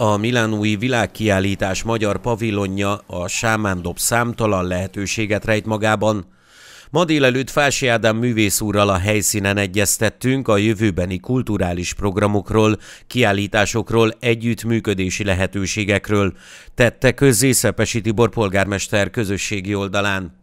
A Milánói világkiállítás magyar pavilonja a sámándob számtalan lehetőséget rejt magában. Ma délelőtt Fási Ádám művész úrral a helyszínen egyeztettünk a jövőbeni kulturális programokról, kiállításokról, együttműködési lehetőségekről, tette közzé Szepesi Tibor polgármester közösségi oldalán.